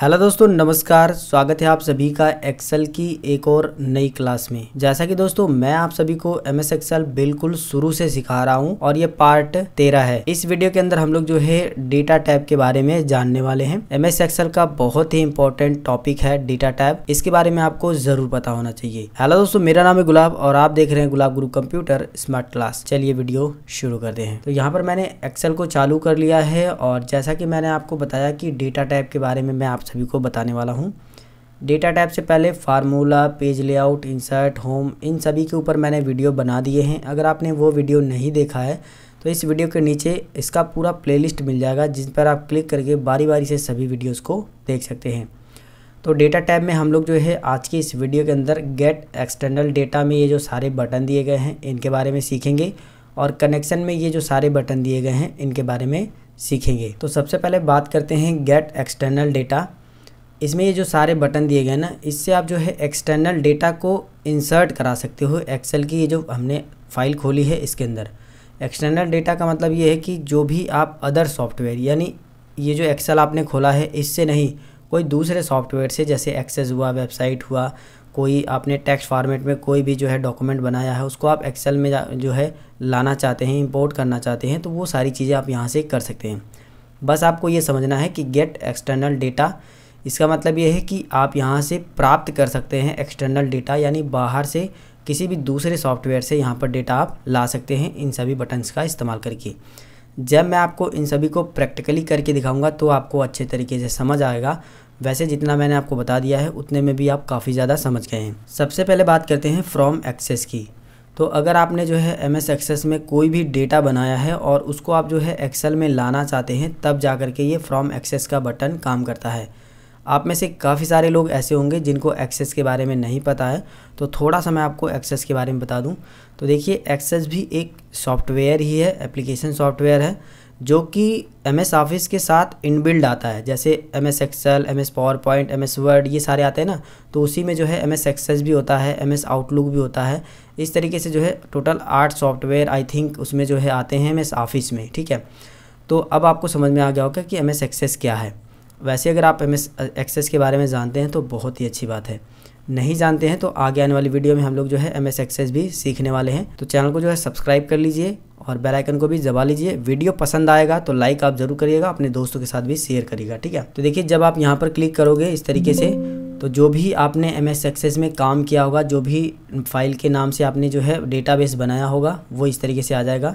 hello दोस्तों नमस्कार स्वागत है आप सभी का एक्सेल की एक और नई क्लास में जैसा कि दोस्तों मैं आप सभी को एम एस एक्सेल बिल्कुल शुरू से सिखा रहा हूं और ये पार्ट तेरह है इस वीडियो के अंदर हम लोग जो है डेटा टैब के बारे में जानने वाले हैं एम एस एक्सेल का बहुत ही इंपॉर्टेंट टॉपिक है डेटा टैब इसके बारे में आपको जरूर पता होना चाहिए हेलो दोस्तों मेरा नाम है गुलाब और आप देख रहे हैं Gulab Guru computer smart class चलिए वीडियो शुरू करते हैं तो यहाँ पर मैंने एक्सेल को चालू कर लिया है और जैसा कि मैंने आपको बताया कि डेटा टैब के बारे में मैं आप आप सभी को बताने वाला हूँ डेटा टैब से पहले formula page layout insert home इन सभी के ऊपर मैंने वीडियो बना दिए हैं अगर आपने वो वीडियो नहीं देखा है तो इस वीडियो के नीचे इसका पूरा प्लेलिस्ट मिल जाएगा जिस पर आप क्लिक करके बारी बारी से सभी वीडियोस को देख सकते हैं तो डेटा टैब में हम लोग जो है आज की इस वीडियो के अंदर गेट एक्सटर्नल डेटा में ये जो सारे बटन दिए गए हैं इनके बारे में सीखेंगे और कनेक्शन में ये जो सारे बटन दिए गए हैं इनके बारे में सीखेंगे तो सबसे पहले बात करते हैं गेट एक्सटर्नल डेटा इसमें ये जो सारे बटन दिए गए ना इससे आप जो है एक्सटर्नल डेटा को इंसर्ट करा सकते हो एक्सेल की ये जो हमने फाइल खोली है इसके अंदर एक्सटर्नल डेटा का मतलब ये है कि जो भी आप अदर सॉफ्टवेयर यानी ये जो एक्सेल आपने खोला है इससे नहीं कोई दूसरे सॉफ्टवेयर से जैसे एक्सेस हुआ वेबसाइट हुआ कोई आपने टेक्स्ट फॉर्मेट में कोई भी जो है डॉक्यूमेंट बनाया है उसको आप एक्सेल में जो है लाना चाहते हैं इंपोर्ट करना चाहते हैं तो वो सारी चीज़ें आप यहाँ से कर सकते हैं बस आपको ये समझना है कि गेट एक्सटर्नल डेटा इसका मतलब ये है कि आप यहाँ से प्राप्त कर सकते हैं एक्सटर्नल डेटा यानी बाहर से किसी भी दूसरे सॉफ्टवेयर से यहाँ पर डेटा आप ला सकते हैं इन सभी बटन्स का इस्तेमाल करके जब मैं आपको इन सभी को प्रैक्टिकली करके दिखाऊंगा तो आपको अच्छे तरीके से समझ आएगा वैसे जितना मैंने आपको बता दिया है उतने में भी आप काफ़ी ज़्यादा समझ गए हैं सबसे पहले बात करते हैं फ्रॉम एक्सेस की तो अगर आपने जो है एम एस एक्सेस में कोई भी डेटा बनाया है और उसको आप जो है एक्सेल में लाना चाहते हैं तब जा कर के ये फ्रॉम एक्सेस का बटन काम करता है आप में से काफ़ी सारे लोग ऐसे होंगे जिनको एक्सेस के बारे में नहीं पता है तो थोड़ा सा मैं आपको एक्सेस के बारे में बता दूं तो देखिए एक्सेस भी एक सॉफ्टवेयर ही है एप्लीकेशन सॉफ्टवेयर है जो कि एम एस ऑफिस के साथ इनबिल्ड आता है जैसे M S Excel M S PowerPoint M S Word ये सारे आते हैं ना तो उसी में जो है एम एस एक्सेस भी होता है एम एस आउटलुक भी होता है इस तरीके से जो है टोटल आठ सॉफ्टवेयर आई थिंक उसमें जो है आते हैं एम एस ऑफिस में ठीक है तो अब आपको समझ में आ गया होगा कि एम एस एक्सेस क्या है वैसे अगर आप एम एस एक्सेस के बारे में जानते हैं तो बहुत ही अच्छी बात है नहीं जानते हैं तो आगे आने वाली वीडियो में हम लोग जो है एम एस एक्सेस भी सीखने वाले हैं तो चैनल को जो है सब्सक्राइब कर लीजिए और बेल आइकन को भी दबा लीजिए वीडियो पसंद आएगा तो लाइक आप जरूर करिएगा अपने दोस्तों के साथ भी शेयर करिएगा ठीक है तो देखिए जब आप यहाँ पर क्लिक करोगे इस तरीके से तो जो भी आपने एम एस एक्सेस में काम किया होगा जो भी फाइल के नाम से आपने जो है बेस बनाया होगा वो इस तरीके से आ जाएगा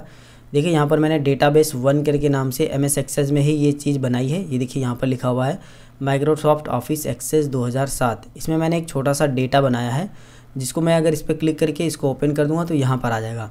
देखिए यहाँ पर मैंने डेटाबेस वन करके नाम से एम एस एक्सेस में ही ये चीज़ बनाई है ये देखिए यहाँ पर लिखा हुआ है माइक्रोसॉफ्ट ऑफिस एक्सेस 2007 इसमें मैंने एक छोटा सा डेटा बनाया है जिसको मैं अगर इस पर क्लिक करके इसको ओपन कर दूंगा तो यहाँ पर आ जाएगा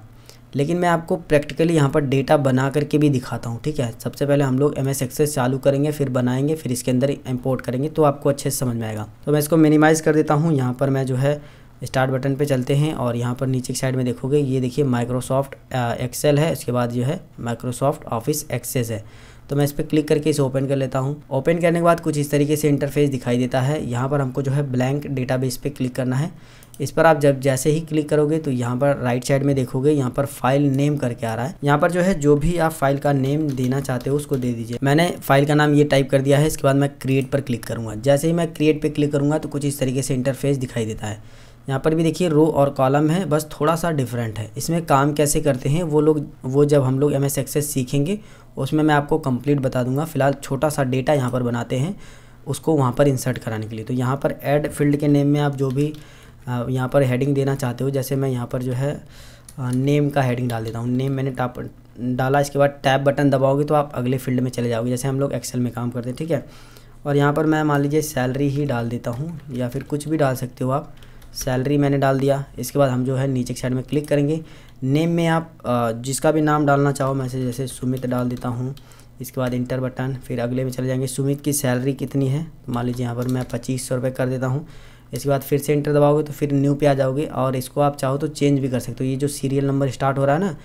लेकिन मैं आपको प्रैक्टिकली यहाँ पर डेटा बना करके भी दिखाता हूँ ठीक है सबसे पहले हम लोग एम एस एक्सेस चालू करेंगे फिर बनाएंगे फिर इसके अंदर इम्पोर्ट करेंगे तो आपको अच्छे से समझ में आएगा तो मैं इसको मिनिमाइज़ कर देता हूँ यहाँ पर मैं जो है स्टार्ट बटन पे चलते हैं और यहाँ पर नीचे की साइड में देखोगे ये देखिए माइक्रोसॉफ्ट एक्सेल है इसके बाद जो है माइक्रोसॉफ्ट ऑफिस एक्सेस है तो मैं इस पर क्लिक करके इसे ओपन कर लेता हूँ ओपन करने के बाद कुछ इस तरीके से इंटरफेस दिखाई देता है यहाँ पर हमको जो है ब्लैंक बेस पर क्लिक करना है इस पर आप जब जैसे ही क्लिक करोगे तो यहाँ पर राइट साइड में देखोगे यहाँ पर फाइल नेम करके आ रहा है यहाँ पर जो है जो भी आप फाइल का नेम देना चाहते हो उसको दे दीजिए मैंने फाइल का नाम ये टाइप कर दिया है इसके बाद मैं क्रिएट पर क्लिक करूँगा जैसे ही मैं क्रिएट पर क्लिक करूँगा तो कुछ इस तरीके से इंटरफेस दिखाई देता है यहाँ पर भी देखिए रो और कॉलम है बस थोड़ा सा डिफरेंट है इसमें काम कैसे करते हैं वो लोग वो जब हम लोग एम एस एक्सेस सीखेंगे उसमें मैं आपको कंप्लीट बता दूंगा फिलहाल छोटा सा डेटा यहाँ पर बनाते हैं उसको वहाँ पर इंसर्ट कराने के लिए तो यहाँ पर ऐड फील्ड के नेम में आप जो भी यहाँ पर हेडिंग देना चाहते हो जैसे मैं यहाँ पर जो है नेम का हेडिंग डाल देता हूँ नेम मैंने टाप डाला इसके बाद टैब बटन दबाओगे तो आप अगले फील्ड में चले जाओगे जैसे हम लोग एक्सेल में काम करते हैं ठीक है और यहाँ पर मैं मान लीजिए सैलरी ही डाल देता हूँ या फिर कुछ भी डाल सकते हो आप सैलरी मैंने डाल दिया इसके बाद हम जो है नीचे साइड में क्लिक करेंगे नेम में आप जिसका भी नाम डालना चाहो मैं जैसे सुमित डाल देता हूँ इसके बाद इंटर बटन फिर अगले में चले जाएंगे सुमित की सैलरी कितनी है तो मान लीजिए यहाँ पर मैं पच्चीस सौ रुपये कर देता हूँ इसके बाद फिर से इंटर दबाओगे तो फिर न्यू पे आ जाओगे और इसको आप चाहो तो चेंज भी कर सकते हो ये जो सीरियल नंबर स्टार्ट हो रहा है ना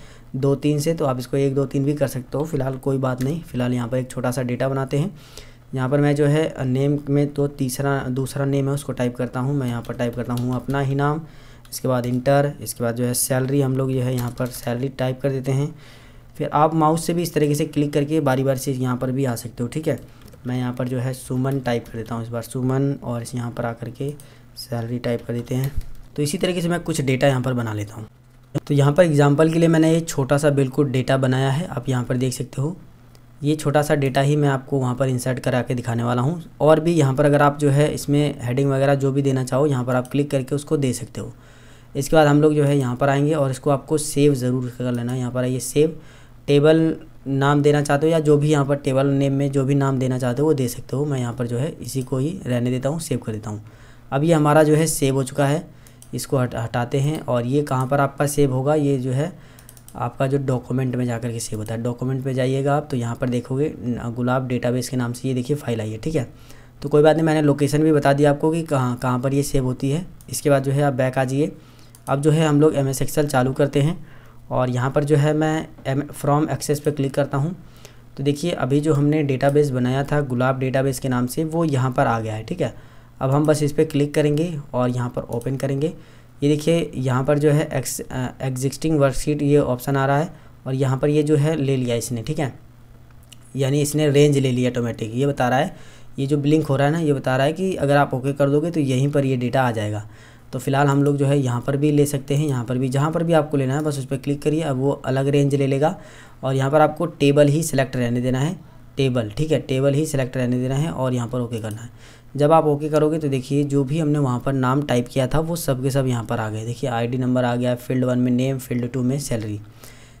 दो तीन से तो आप इसको एक दो तीन भी कर सकते हो फिलहाल कोई बात नहीं फिलहाल यहाँ पर एक छोटा सा डेटा बनाते हैं यहाँ पर मैं जो है नेम में तो तीसरा दूसरा नेम है उसको टाइप करता हूँ मैं यहाँ पर टाइप करता हूँ अपना ही नाम इसके बाद इंटर इसके बाद जो है सैलरी हम लोग जो है यहाँ पर सैलरी टाइप कर देते हैं फिर आप माउस से भी इस तरीके से क्लिक करके बारी बारी से यहाँ पर भी आ सकते हो ठीक है मैं यहाँ पर जो है सुमन टाइप कर देता हूँ इस बार सुमन और इस यहाँ पर कर के सैलरी टाइप कर देते हैं तो इसी तरीके से मैं कुछ डेटा यहाँ पर बना लेता हूँ तो यहाँ पर एग्जाम्पल के लिए मैंने ये छोटा सा बिल्कुल डेटा बनाया है आप यहाँ पर देख सकते हो ये छोटा सा डेटा ही मैं आपको वहाँ पर इंसर्ट करा के दिखाने वाला हूँ और भी यहाँ पर अगर आप जो है इसमें हेडिंग वगैरह जो भी देना चाहो यहाँ पर आप क्लिक करके उसको दे सकते हो इसके बाद हम लोग जो है यहाँ पर आएंगे और इसको आपको सेव ज़रूर कर लेना है यहाँ पर आइए सेव टेबल नाम देना चाहते हो या जो भी यहाँ पर टेबल नेम में जो भी नाम देना चाहते हो वो दे सकते हो मैं यहाँ पर जो है इसी को ही रहने देता हूँ सेव कर देता हूँ अब ये हमारा जो है सेव हो चुका है इसको हट हटाते हैं और ये कहाँ पर आपका सेव होगा ये जो है आपका जो डॉक्यूमेंट में जाकर के सेव होता है डॉक्यूमेंट में जाइएगा आप तो यहाँ पर देखोगे गुलाब डेटाबेस के नाम से ये देखिए फाइल आई है ठीक है तो कोई बात नहीं मैंने लोकेशन भी बता दिया आपको कि कहाँ कहाँ पर ये सेव होती है इसके बाद जो है आप बैक आ जाइए अब जो है हम लोग एम एस चालू करते हैं और यहाँ पर जो है मैं एम फ्रॉम एक्सेस पर क्लिक करता हूँ तो देखिए अभी जो हमने डेटाबेस बनाया था गुलाब डेटाबेस के नाम से वो यहाँ पर आ गया है ठीक है अब हम बस इस पर क्लिक करेंगे और यहाँ पर ओपन करेंगे ये देखिए यहाँ पर जो है एक्स एग्जिस्टिंग वर्कशीट ये ऑप्शन आ रहा है और यहाँ पर ये जो है ले लिया इसने ठीक है यानी इसने रेंज ले लिया ऑटोमेटिक ये बता रहा है ये जो ब्लिंक हो रहा है ना ये बता रहा है कि अगर आप ओके कर दोगे तो यहीं पर ये डेटा आ जाएगा तो फिलहाल हम लोग जो है यहाँ पर भी ले सकते हैं यहाँ पर भी जहाँ पर भी आपको लेना है बस उस पर क्लिक करिए अब वो अलग रेंज ले लेगा और यहाँ पर आपको टेबल ही सिलेक्ट रहने देना है टेबल ठीक है टेबल ही सिलेक्ट रहने देना है और यहाँ पर ओके करना है जब आप ओके करोगे तो देखिए जो भी हमने वहाँ पर नाम टाइप किया था वो सब के सब यहाँ पर आ गए देखिए आईडी नंबर आ गया फील्ड वन में नेम फील्ड टू में सैलरी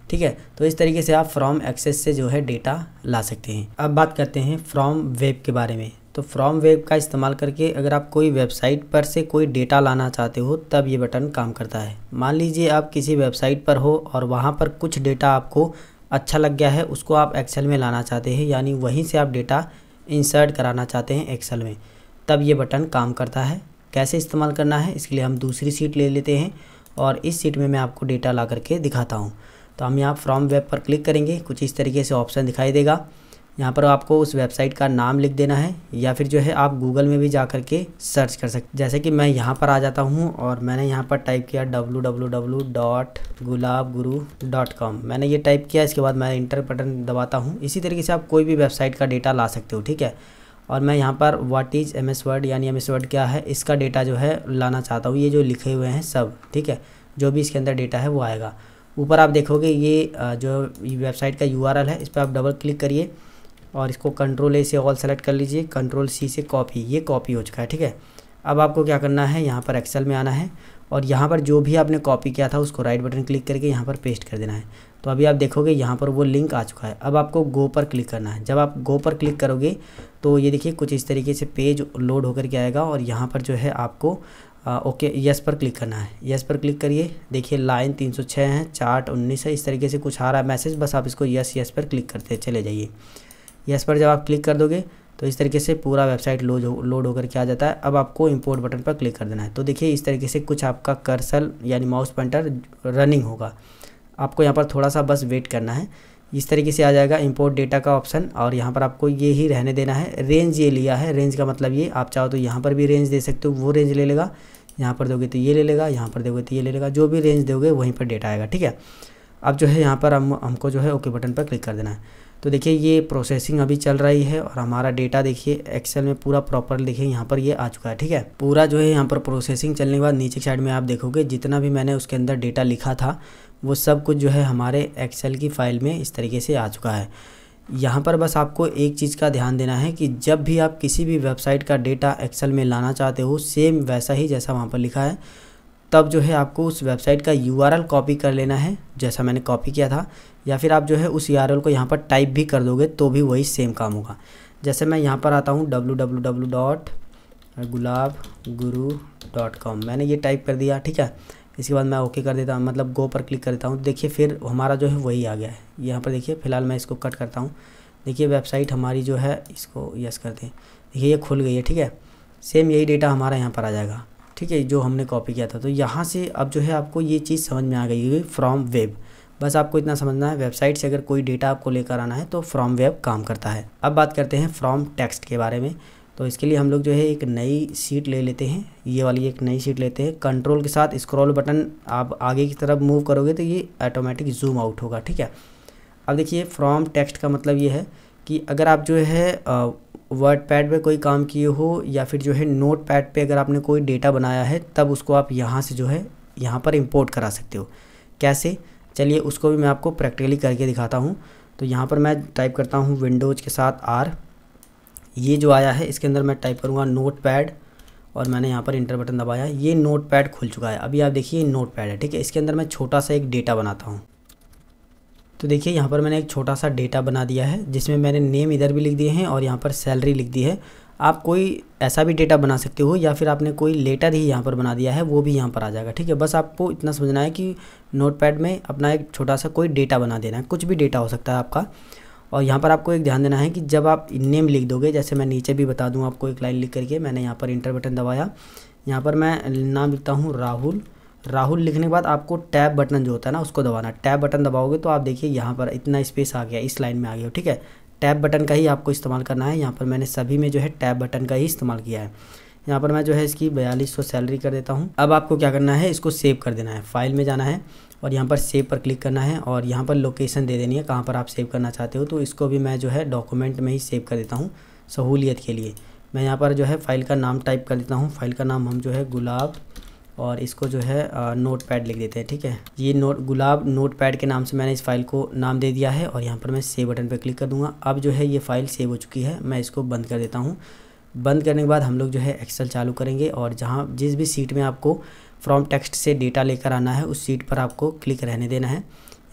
ठीक है तो इस तरीके से आप फ्रॉम एक्सेस से जो है डेटा ला सकते हैं अब बात करते हैं फ्रॉम वेब के बारे में तो फ्रॉम वेब का इस्तेमाल करके अगर आप कोई वेबसाइट पर से कोई डेटा लाना चाहते हो तब ये बटन काम करता है मान लीजिए आप किसी वेबसाइट पर हो और वहाँ पर कुछ डेटा आपको अच्छा लग गया है उसको आप एक्सेल में लाना चाहते हैं यानी वहीं से आप डेटा इंसर्ट कराना चाहते हैं एक्सेल में तब ये बटन काम करता है कैसे इस्तेमाल करना है इसके लिए हम दूसरी सीट ले लेते हैं और इस सीट में मैं आपको डेटा ला करके दिखाता हूँ तो हम यहाँ फ्रॉम वेब पर क्लिक करेंगे कुछ इस तरीके से ऑप्शन दिखाई देगा यहाँ पर आपको उस वेबसाइट का नाम लिख देना है या फिर जो है आप गूगल में भी जा कर के सर्च कर सकते जैसे कि मैं यहाँ पर आ जाता हूँ और मैंने यहाँ पर टाइप किया W W W dot Gulab Guru dot com मैंने ये टाइप किया इसके बाद मैं इंटर बटन दबाता हूँ इसी तरीके से आप कोई भी वेबसाइट का डेटा ला सकते हो ठीक है और मैं यहाँ पर what is M S Word यानी एम एस वर्ड क्या है इसका डेटा जो है लाना चाहता हूँ ये जो लिखे हुए हैं सब ठीक है जो भी इसके अंदर डेटा है वो आएगा ऊपर आप देखोगे ये जो वेबसाइट का यू है इस पर आप डबल क्लिक करिए और इसको कंट्रोल ए से ऑल सेलेक्ट कर लीजिए कंट्रोल सी से कॉपी ये कॉपी हो चुका है ठीक है अब आपको क्या करना है यहाँ पर एक्सेल में आना है और यहाँ पर जो भी आपने कॉपी किया था उसको राइट बटन क्लिक करके यहाँ पर पेस्ट कर देना है तो अभी आप देखोगे यहाँ पर वो लिंक आ चुका है अब आपको गो पर क्लिक करना है जब आप गो पर क्लिक करोगे तो ये देखिए कुछ इस तरीके से पेज लोड होकर के आएगा और यहाँ पर जो है आपको आ, ओके यस पर क्लिक करना है यस पर क्लिक करिए देखिए लाइन 306 है चार्ट 19 है इस तरीके से कुछ आ रहा है मैसेज बस आप इसको यस यस पर क्लिक करते चले जाइए यस पर जब आप क्लिक कर दोगे तो इस तरीके से पूरा वेबसाइट लोड हो लोड होकर के आ जाता है अब आपको इंपोर्ट बटन पर क्लिक कर देना है तो देखिए इस तरीके से कुछ आपका कर्सल यानी माउस पॉइंटर रनिंग होगा आपको यहाँ पर थोड़ा सा बस वेट करना है इस तरीके से आ जाएगा इंपोर्ट डेटा का ऑप्शन और यहाँ पर आपको ये ही रहने देना है रेंज ये लिया है रेंज का मतलब ये आप चाहो तो यहाँ पर भी रेंज दे सकते हो वो रेंज ले लेगा यहाँ पर दोगे तो ये ले लेगा यहाँ पर दोगे तो ये ले लेगा जो भी रेंज दोगे वहीं पर डेटा आएगा ठीक है अब जो है यहाँ पर हम हमको जो है ओके बटन पर क्लिक कर देना है तो देखिए ये प्रोसेसिंग अभी चल रही है और हमारा डेटा देखिए एक्सेल में पूरा प्रॉपर देखिए यहाँ पर ये आ चुका है ठीक है पूरा जो है यहाँ पर प्रोसेसिंग चलने के बाद नीचे साइड में आप देखोगे जितना भी मैंने उसके अंदर डेटा लिखा था वो सब कुछ जो है हमारे एक्सेल की फाइल में इस तरीके से आ चुका है यहाँ पर बस आपको एक चीज़ का ध्यान देना है कि जब भी आप किसी भी वेबसाइट का डेटा एक्सेल में लाना चाहते हो सेम वैसा ही जैसा वहाँ पर लिखा है तब जो है आपको उस वेबसाइट का यू कॉपी कर लेना है जैसा मैंने कॉपी किया था या फिर आप जो है उस यू को यहाँ पर टाइप भी कर दोगे तो भी वही सेम काम होगा जैसे मैं यहाँ पर आता हूँ W W dot Gulab Guru dot com मैंने ये टाइप कर दिया ठीक है इसके बाद मैं ओके कर देता हूँ मतलब गो पर क्लिक कर देता हूँ देखिए फिर हमारा जो है वही आ गया है यहाँ पर देखिए फ़िलहाल मैं इसको कट करता हूँ देखिए वेबसाइट हमारी जो है इसको यस करते हैं देखिए ये खुल गई है ठीक है सेम यही डेटा हमारा यहाँ पर आ जाएगा ठीक है जो हमने कॉपी किया था तो यहाँ से अब जो है आपको ये चीज़ समझ में आ गई फ्रॉम वेब बस आपको इतना समझना है वेबसाइट से अगर कोई डेटा आपको लेकर आना है तो फ्रॉम वेब काम करता है अब बात करते हैं फ्रॉम टेक्स्ट के बारे में तो इसके लिए हम लोग जो है एक नई सीट ले लेते हैं ये वाली एक नई सीट लेते हैं कंट्रोल के साथ स्क्रॉल बटन आप आगे की तरफ मूव करोगे तो ये ऑटोमेटिक जूम आउट होगा ठीक है अब देखिए फ्रॉम टेक्स्ट का मतलब ये है कि अगर आप जो है वर्ड पैड पर कोई काम किए हो या फिर जो है नोट पैड पर अगर आपने कोई डेटा बनाया है तब उसको आप यहाँ से जो है यहाँ पर इम्पोर्ट करा सकते हो कैसे चलिए उसको भी मैं आपको प्रैक्टिकली करके दिखाता हूँ तो यहाँ पर मैं टाइप करता हूँ विंडोज़ के साथ आर ये जो आया है इसके अंदर मैं टाइप करूँगा नोट पैड और मैंने यहाँ पर इंटर बटन दबाया ये नोट पैड खुल चुका है अभी आप देखिए नोट पैड है ठीक है इसके अंदर मैं छोटा सा एक डेटा बनाता हूँ तो देखिए यहाँ पर मैंने एक छोटा सा डेटा बना दिया है जिसमें मैंने नेम इधर भी लिख दिए हैं और यहाँ पर सैलरी लिख दी है आप कोई ऐसा भी डेटा बना सकते हो या फिर आपने कोई लेटर ही यहाँ पर बना दिया है वो भी यहाँ पर आ जाएगा ठीक है बस आपको इतना समझना है कि नोटपैड में अपना एक छोटा सा कोई डेटा बना देना है कुछ भी डेटा हो सकता है आपका और यहाँ पर आपको एक ध्यान देना है कि जब आप नेम लिख दोगे जैसे मैं नीचे भी बता दूँ आपको एक लाइन लिख करके मैंने यहाँ पर इंटर बटन दबाया यहाँ पर मैं नाम लिखता हूँ राहुल राहुल लिखने के बाद आपको टैब बटन जो होता है ना उसको दबाना टैब बटन दबाओगे तो आप देखिए यहाँ पर इतना स्पेस आ गया इस लाइन में आ गया ठीक है टैब बटन का ही आपको इस्तेमाल करना है यहाँ पर मैंने सभी में जो है टैब बटन का ही इस्तेमाल किया है यहाँ पर मैं जो है इसकी बयालीस सौ सैलरी कर देता हूँ अब आपको क्या करना है इसको सेव कर देना है फाइल में जाना है और यहाँ पर सेव पर क्लिक करना है और यहाँ पर लोकेशन दे देनी है कहाँ पर आप सेव करना चाहते हो तो इसको भी मैं जो है डॉक्यूमेंट में ही सेव कर देता हूँ सहूलियत के लिए मैं यहाँ पर जो है फ़ाइल का नाम टाइप कर देता हूँ फाइल का नाम हम जो है गुलाब और इसको जो है नोट पैड लिख देते हैं ठीक है ये नोट गुलाब नोट पैड के नाम से मैंने इस फाइल को नाम दे दिया है और यहाँ पर मैं सेव बटन पर क्लिक कर दूँगा अब जो है ये फ़ाइल सेव हो चुकी है मैं इसको बंद कर देता हूँ बंद करने के बाद हम लोग जो है एक्सेल चालू करेंगे और जहाँ जिस भी सीट में आपको फ्रॉम टेक्स्ट से डेटा लेकर आना है उस सीट पर आपको क्लिक रहने देना है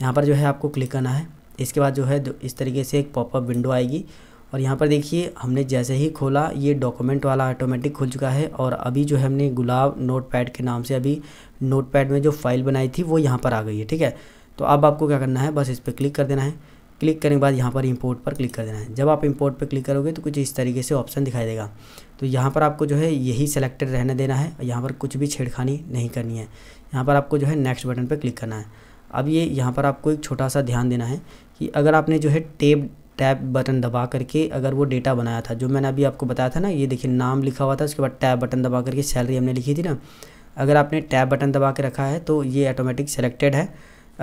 यहाँ पर जो है आपको क्लिक करना है इसके बाद जो है इस तरीके से एक पॉपअप विंडो आएगी और यहाँ पर देखिए हमने जैसे ही खोला ये डॉक्यूमेंट वाला ऑटोमेटिक खुल चुका है और अभी जो है हमने गुलाब नोटपैड के नाम से अभी नोटपैड में जो फाइल बनाई थी वो यहाँ पर आ गई है ठीक है तो अब आपको क्या करना है बस इस पर क्लिक कर देना है क्लिक करने के बाद यहाँ पर इम्पोर्ट पर क्लिक कर देना है जब आप इम्पोर्ट पर क्लिक करोगे तो कुछ इस तरीके से ऑप्शन दिखाई देगा तो यहाँ पर आपको जो है यही सिलेक्टेड रहने देना है यहाँ पर कुछ भी छेड़खानी नहीं करनी है यहाँ पर आपको जो है नेक्स्ट बटन पर क्लिक करना है अब ये यहाँ पर आपको एक छोटा सा ध्यान देना है कि अगर आपने जो है टेप टैब बटन दबा करके अगर वो डेटा बनाया था जो मैंने अभी आपको बताया था ना ये देखिए नाम लिखा हुआ था उसके बाद टैब बटन दबा करके सैलरी हमने लिखी थी ना अगर आपने टैब बटन दबा के रखा है तो ये ऑटोमेटिक सेलेक्टेड है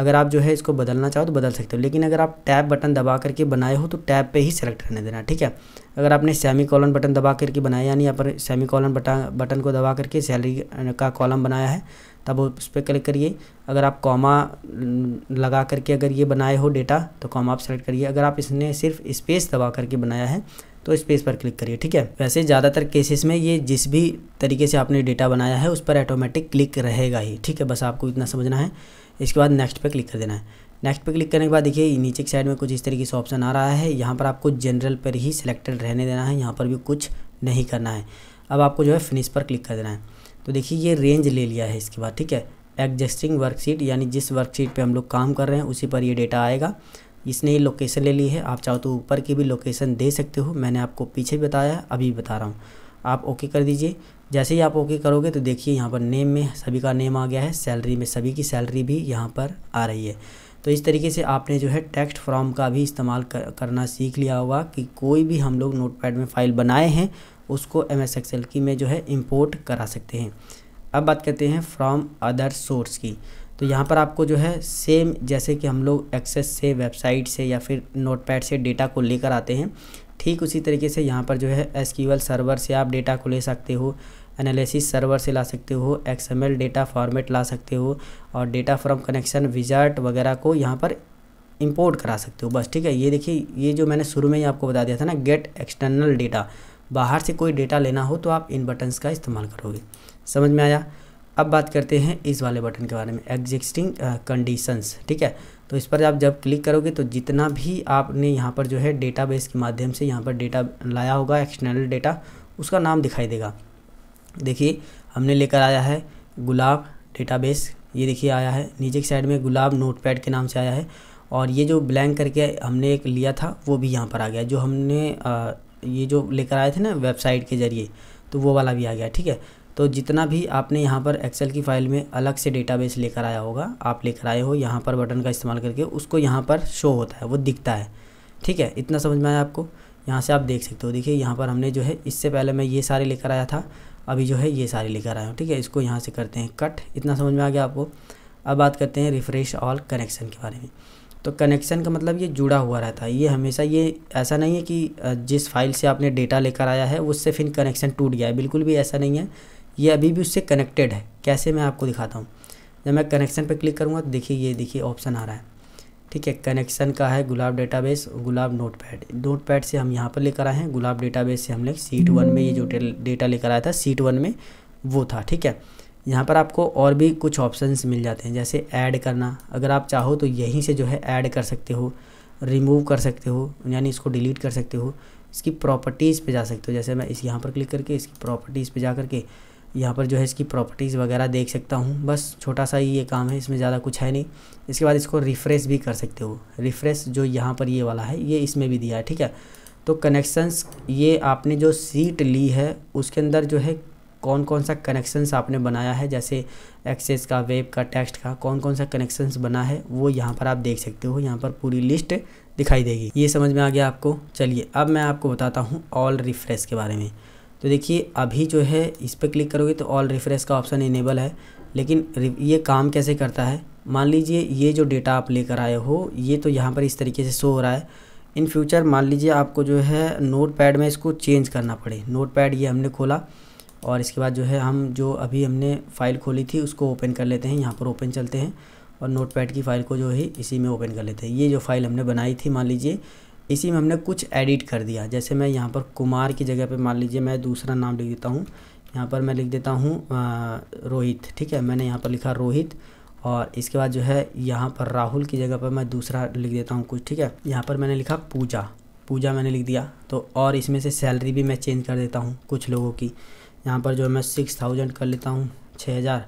अगर आप जो है इसको बदलना चाहो तो बदल सकते हो लेकिन अगर आप टैब बटन दबा करके बनाए हो तो टैब पे ही सेलेक्ट करने देना ठीक है अगर आपने सेमी कॉलन बटन दबा करके बनाया यानी यहाँ पर सेमी कॉलन बटन बटन को दबा करके सैलरी का कॉलम बनाया है तब उस पर क्लिक करिए अगर आप कॉमा लगा करके अगर ये बनाए हो डेटा तो कॉमा आप सेलेक्ट करिए अगर आप इसने सिर्फ स्पेस दबा करके बनाया है तो स्पेस पर क्लिक करिए ठीक है वैसे ज़्यादातर केसेस में ये जिस भी तरीके से आपने डेटा बनाया है उस पर ऑटोमेटिक क्लिक रहेगा ही ठीक है बस आपको इतना समझना है इसके बाद नेक्स्ट पर क्लिक कर देना है नेक्स्ट पर क्लिक करने के बाद देखिए नीचे की साइड में कुछ इस तरीके से ऑप्शन आ रहा है यहाँ पर आपको जनरल पर ही सिलेक्टेड रहने देना है यहाँ पर भी कुछ नहीं करना है अब आपको जो है फिनिश पर क्लिक कर देना है तो देखिए ये रेंज ले लिया है इसके बाद ठीक है एडजस्टिंग वर्कशीट यानी जिस वर्कशीट पे हम लोग काम कर रहे हैं उसी पर ये डेटा आएगा इसने ये लोकेशन ले ली है आप चाहो तो ऊपर की भी लोकेशन दे सकते हो मैंने आपको पीछे भी बताया अभी बता रहा हूँ आप ओके कर दीजिए जैसे ही आप ओके करोगे तो देखिए यहाँ पर नेम में सभी का नेम आ गया है सैलरी में सभी की सैलरी भी यहाँ पर आ रही है तो इस तरीके से आपने जो है टेक्स्ट फॉर्म का भी इस्तेमाल कर, करना सीख लिया होगा कि कोई भी हम लोग नोटपैड में फ़ाइल बनाए हैं उसको एम एस एक्सेल की में जो है इम्पोर्ट करा सकते हैं अब बात करते हैं फ्रॉम अदर सोर्स की तो यहाँ पर आपको जो है सेम जैसे कि हम लोग एक्सेस से वेबसाइट से या फिर नोटपैड से डेटा को लेकर आते हैं ठीक उसी तरीके से यहाँ पर जो है एस सर्वर से आप डेटा को ले सकते हो एनालिसिस सर्वर से ला सकते हो एल डेटा फॉर्मेट ला सकते हो और डेटा फ्रॉम कनेक्शन विजार्ट वगैरह को यहाँ पर इंपोर्ट करा सकते हो बस ठीक है ये देखिए ये जो मैंने शुरू में ही आपको बता दिया था ना गेट एक्सटर्नल डेटा बाहर से कोई डेटा लेना हो तो आप इन बटन्स का इस्तेमाल करोगे समझ में आया अब बात करते हैं इस वाले बटन के बारे में एग्जिस्टिंग कंडीशंस ठीक है तो इस पर आप जब क्लिक करोगे तो जितना भी आपने यहाँ पर जो है डेटाबेस के माध्यम से यहाँ पर डेटा लाया होगा एक्सटर्नल डेटा उसका नाम दिखाई देगा देखिए हमने लेकर आया है गुलाब डेटाबेस ये देखिए आया है नीचे की साइड में गुलाब नोटपैड के नाम से आया है और ये जो ब्लैंक करके हमने एक लिया था वो भी यहाँ पर आ गया जो हमने ये जो लेकर आए थे ना वेबसाइट के ज़रिए तो वो वाला भी आ गया ठीक है तो जितना भी आपने यहाँ पर एक्सेल की फ़ाइल में अलग से डेटाबेस लेकर आया होगा आप लेकर आए हो यहाँ पर बटन का इस्तेमाल करके उसको यहाँ पर शो होता है वो दिखता है ठीक है इतना समझ में आया आपको यहाँ से आप देख सकते हो देखिए यहाँ पर हमने जो है इससे पहले मैं ये सारे लेकर आया था अभी जो है ये सारे लेकर आया हूँ ठीक है इसको यहाँ से करते हैं कट इतना समझ में आ गया आपको अब बात करते हैं रिफ़्रेश ऑल कनेक्शन के बारे में तो कनेक्शन का मतलब ये जुड़ा हुआ रहता है ये हमेशा ये ऐसा नहीं है कि जिस फाइल से आपने डेटा लेकर आया है उससे फिर कनेक्शन टूट गया है बिल्कुल भी ऐसा नहीं है ये अभी भी उससे कनेक्टेड है कैसे मैं आपको दिखाता हूँ जब मैं कनेक्शन पर क्लिक करूँगा तो देखिए ये देखिए ऑप्शन आ रहा है ठीक है कनेक्शन का है Gulab database Gulab notepad notepad से हम यहाँ पर लेकर आए हैं गुलाब डेटाबेस से हमने सीट वन में ये जो डेटा लेकर आया था सीट वन में वो था ठीक है यहाँ पर आपको और भी कुछ ऑप्शंस मिल जाते हैं जैसे ऐड करना अगर आप चाहो तो यहीं से जो है ऐड कर सकते हो रिमूव कर सकते हो यानी इसको डिलीट कर सकते हो इसकी प्रॉपर्टीज़ पे जा सकते हो जैसे मैं इस यहाँ पर क्लिक करके इसकी प्रॉपर्टीज़ पे जा करके यहाँ पर जो है इसकी प्रॉपर्टीज़ वगैरह देख सकता हूँ बस छोटा सा ही ये काम है इसमें ज़्यादा कुछ है नहीं इसके बाद इसको रिफ़्रेश भी कर सकते हो रिफ़्रेश जो यहाँ पर ये वाला है ये इसमें भी दिया है ठीक है तो कनेक्शंस ये आपने जो सीट ली है उसके अंदर जो है कौन कौन सा कनेक्शंस आपने बनाया है जैसे एक्सेस का वेब का टेक्स्ट का कौन कौन सा कनेक्शंस बना है वो यहाँ पर आप देख सकते हो यहाँ पर पूरी लिस्ट दिखाई देगी ये समझ में आ गया आपको चलिए अब मैं आपको बताता हूँ ऑल रिफ्रेश के बारे में तो देखिए अभी जो है इस पर क्लिक करोगे तो ऑल रिफ्रेश का ऑप्शन इनेबल है लेकिन ये काम कैसे करता है मान लीजिए ये जो डेटा आप लेकर आए हो ये तो यहाँ पर इस तरीके से शो हो रहा है इन फ्यूचर मान लीजिए आपको जो है नोट पैड में इसको चेंज करना पड़े नोट पैड ये हमने खोला और इसके बाद जो है हम जो अभी हमने फ़ाइल खोली थी उसको ओपन कर लेते हैं यहाँ पर ओपन चलते हैं और नोटपैड की फ़ाइल को जो है इसी में ओपन कर लेते हैं ये जो फ़ाइल हमने बनाई थी मान लीजिए इसी में हमने कुछ एडिट कर दिया जैसे मैं यहाँ पर कुमार की जगह पे मान लीजिए मैं दूसरा नाम लिख देता हूँ यहाँ पर मैं लिख देता हूँ रोहित ठीक है मैंने यहाँ पर लिखा रोहित और इसके बाद जो है यहाँ पर राहुल की जगह पर मैं दूसरा लिख देता हूँ कुछ ठीक है यहाँ पर मैंने लिखा पूजा पूजा मैंने लिख दिया तो और इसमें से सैलरी भी मैं चेंज कर देता हूँ कुछ लोगों की यहाँ पर जो है मैं सिक्स थाउजेंड कर लेता हूँ छः हज़ार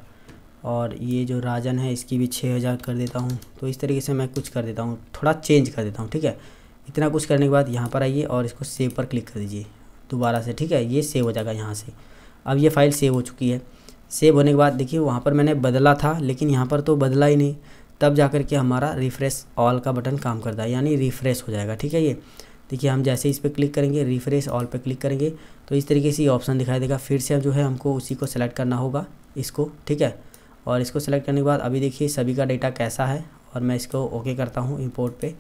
और ये जो राजन है इसकी भी छः हज़ार कर देता हूँ तो इस तरीके से मैं कुछ कर देता हूँ थोड़ा चेंज कर देता हूँ ठीक है इतना कुछ करने के बाद यहाँ पर आइए और इसको सेव पर क्लिक कर दीजिए दोबारा से ठीक है ये सेव हो जाएगा यहाँ से अब ये फाइल सेव हो चुकी है सेव होने के बाद देखिए वहाँ पर मैंने बदला था लेकिन यहाँ पर तो बदला ही नहीं तब जा कर के हमारा रिफ़्रेश ऑल का बटन काम करता है यानी रिफ़्रेश हो जाएगा ठीक है ये देखिए हम जैसे इस पर क्लिक करेंगे रिफ्रेश ऑल पर क्लिक करेंगे तो इस तरीके से ये ऑप्शन दिखाई देगा फिर से जो है हमको उसी को सेलेक्ट करना होगा इसको ठीक है और इसको सेलेक्ट करने के बाद अभी देखिए सभी का डेटा कैसा है और मैं इसको ओके करता हूँ इम्पोर्ट पे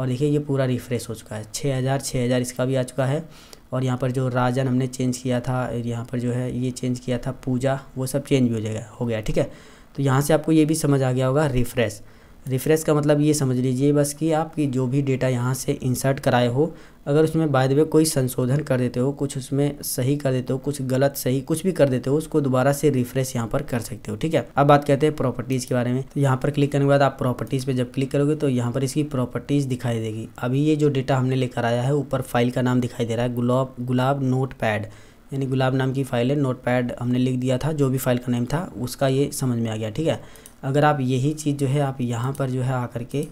और देखिए ये पूरा रिफ्रेश हो चुका है छः हज़ार छः हज़ार इसका भी आ चुका है और यहाँ पर जो राजन हमने चेंज किया था यहाँ पर जो है ये चेंज किया था पूजा वो सब चेंज भी हो जाएगा हो गया ठीक है तो यहाँ से आपको ये भी समझ आ गया होगा रिफ्रेश रिफ्रेश का मतलब ये समझ लीजिए बस कि आपकी जो भी डेटा यहाँ से इंसर्ट कराए हो अगर उसमें बाय द वे कोई संशोधन कर देते हो कुछ उसमें सही कर देते हो कुछ गलत सही कुछ भी कर देते हो उसको दोबारा से रिफ्रेश यहाँ पर कर सकते हो ठीक है अब बात कहते हैं प्रॉपर्टीज़ के बारे में तो यहाँ पर क्लिक करने के बाद आप प्रॉपर्टीज़ पे जब क्लिक करोगे तो यहाँ पर इसकी प्रॉपर्टीज़ दिखाई देगी अभी ये जो डेटा हमने लेकर आया है ऊपर फाइल का नाम दिखाई दे रहा है गुलाब गुलाब नोट पैड यानी गुलाब नाम की फाइल है नोट पैड हमने लिख दिया था जो भी फाइल का नेम था उसका ये समझ में आ गया ठीक है अगर आप यही चीज़ जो है आप यहाँ पर जो है आकर के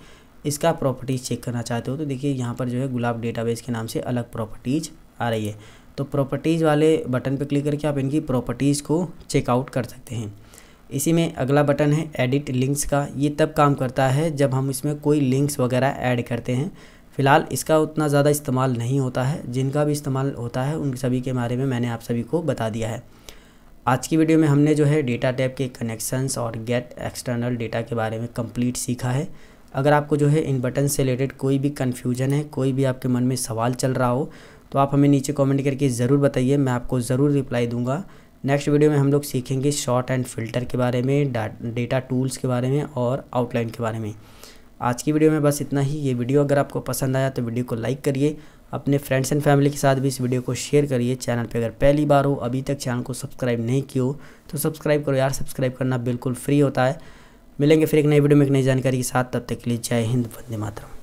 इसका प्रॉपर्टीज़ चेक करना चाहते हो तो देखिए यहाँ पर जो है गुलाब डेटाबेस के नाम से अलग प्रॉपर्टीज़ आ रही है तो प्रॉपर्टीज़ वाले बटन पर क्लिक करके आप इनकी प्रॉपर्टीज़ को चेकआउट कर सकते हैं इसी में अगला बटन है एडिट लिंक्स का ये तब काम करता है जब हम इसमें कोई लिंक्स वगैरह ऐड करते हैं फ़िलहाल इसका उतना ज़्यादा इस्तेमाल नहीं होता है जिनका भी इस्तेमाल होता है उन सभी के बारे में मैंने आप सभी को बता दिया है आज की वीडियो में हमने जो है डेटा टैब के कनेक्शंस और गेट एक्सटर्नल डेटा के बारे में कंप्लीट सीखा है अगर आपको जो है इन बटन से रिलेटेड कोई भी कन्फ्यूजन है कोई भी आपके मन में सवाल चल रहा हो तो आप हमें नीचे कमेंट करके ज़रूर बताइए मैं आपको ज़रूर रिप्लाई दूंगा नेक्स्ट वीडियो में हम लोग सीखेंगे शॉर्ट एंड फिल्टर के बारे में डेटा टूल्स के बारे में और आउटलाइन के बारे में आज की वीडियो में बस इतना ही ये वीडियो अगर आपको पसंद आया तो वीडियो को लाइक करिए अपने फ्रेंड्स एंड फैमिली के साथ भी इस वीडियो को शेयर करिए चैनल पे अगर पहली बार हो अभी तक चैनल को सब्सक्राइब नहीं किया हो तो सब्सक्राइब करो यार सब्सक्राइब करना बिल्कुल फ्री होता है मिलेंगे फिर एक नई वीडियो में एक नई जानकारी के साथ तब तक के लिए जय हिंद वंदे मातरम